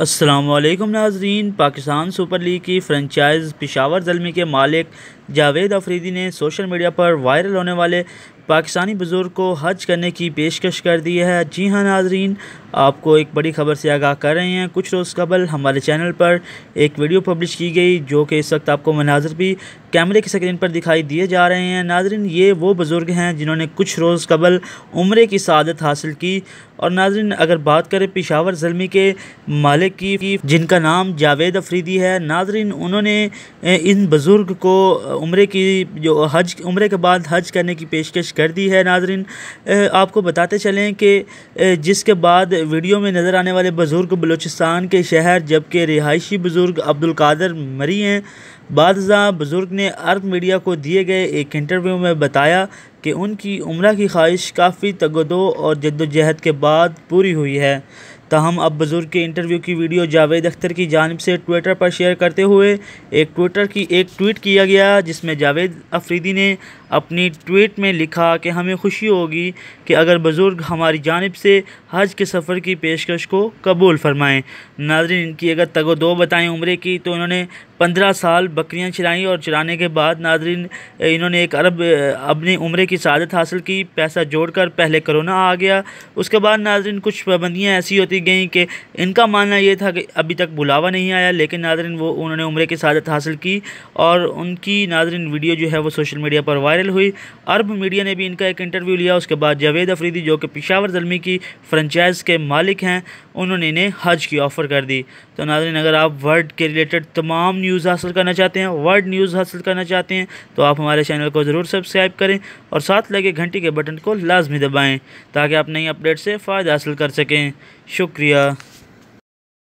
असलम नाजरीन Pakistan super league की franchise Peshawar Zalmi के मालिक जावेद अफरीदी ने सोशल मीडिया पर वायरल होने वाले पाकिस्तानी बुज़ुर्ग को हज करने की पेशकश कर दी है जी हाँ नाजरीन आपको एक बड़ी खबर से आगाह कर रहे हैं कुछ रोज़ कबल हमारे चैनल पर एक वीडियो पब्लिश की गई जो कि इस वक्त आपको मनाजर भी कैमरे की स्क्रीन पर दिखाई दिए जा रहे हैं नाजरीन ये वो बुज़ुर्ग हैं जिन्होंने कुछ रोज़ कबल उम्र की सदत हासिल की और नाजरीन अगर बात करें पिशावर जलमी के मालिक की जिनका नाम जावेद अफरीदी है नाजरीन उन्होंने इन बुज़ुर्ग को उम्र की जो हज उम्र के बाद हज करने की पेशकश कर दी है नाजरीन आपको बताते चलें कि जिसके बाद वीडियो में नज़र आने वाले बुज़ुर्ग बलूचिस्तान के शहर जबकि रिहायशी बुज़ुर्ग अब्दुल मरी हैं बाद बुज़ुर्ग ने अर्थ मीडिया को दिए गए एक इंटरव्यू में बताया कि उनकी उम्र की ख्वाहिश काफ़ी तगदो और जद्दोजहद के बाद पूरी हुई है तहम अब बुज़ुर्ग के इंटरव्यू की वीडियो जावेद अख्तर की जानब से ट्विटर पर शेयर करते हुए एक ट्विटर की एक ट्वीट किया गया जिसमें जावेद अफरीदी ने अपनी ट्वीट में लिखा कि हमें खुशी होगी कि अगर बुज़ुर्ग हमारी जानब से हज के सफ़र की पेशकश को कबूल फरमाएँ नाजरन इनकी अगर तगो दो बताएँ उम्र की तो इन्होंने पंद्रह साल बकरियां चराई और चराने के बाद नाजरीन इन्होंने एक अरब अपनी उम्र की शादत हासिल की पैसा जोड़ कर पहले करोना आ गया उसके बाद नाजरीन कुछ पाबंदियाँ ऐसी होती गई कि इनका मानना ये था कि अभी तक बुलावा नहीं आया लेकिन नाजरीन वो उन्होंने उम्र की शादत हासिल की और उनकी नाजरीन वीडियो जो है वो सोशल मीडिया पर वायरल हुई अरब मीडिया ने भी इनका एक इंटरव्यू लिया उसके बाद जावेद अफरीदी जो कि पिशावर जलमी की फ्रेंचाइज के मालिक हैं उन्होंने इन्हें हज की ऑफ़र कर दी तो नाजरीन अगर आप वर्ल्ड के रिलेटेड तमाम न्यूज़ हासिल करना चाहते हैं वर्ल्ड न्यूज़ हासिल करना चाहते हैं तो आप हमारे चैनल को ज़रूर सब्सक्राइब करें और साथ लगे घंटी के बटन को लाजमी दबाएँ ताकि आप नई अपडेट से फ़ायदा हासिल कर सकें शुक्रिया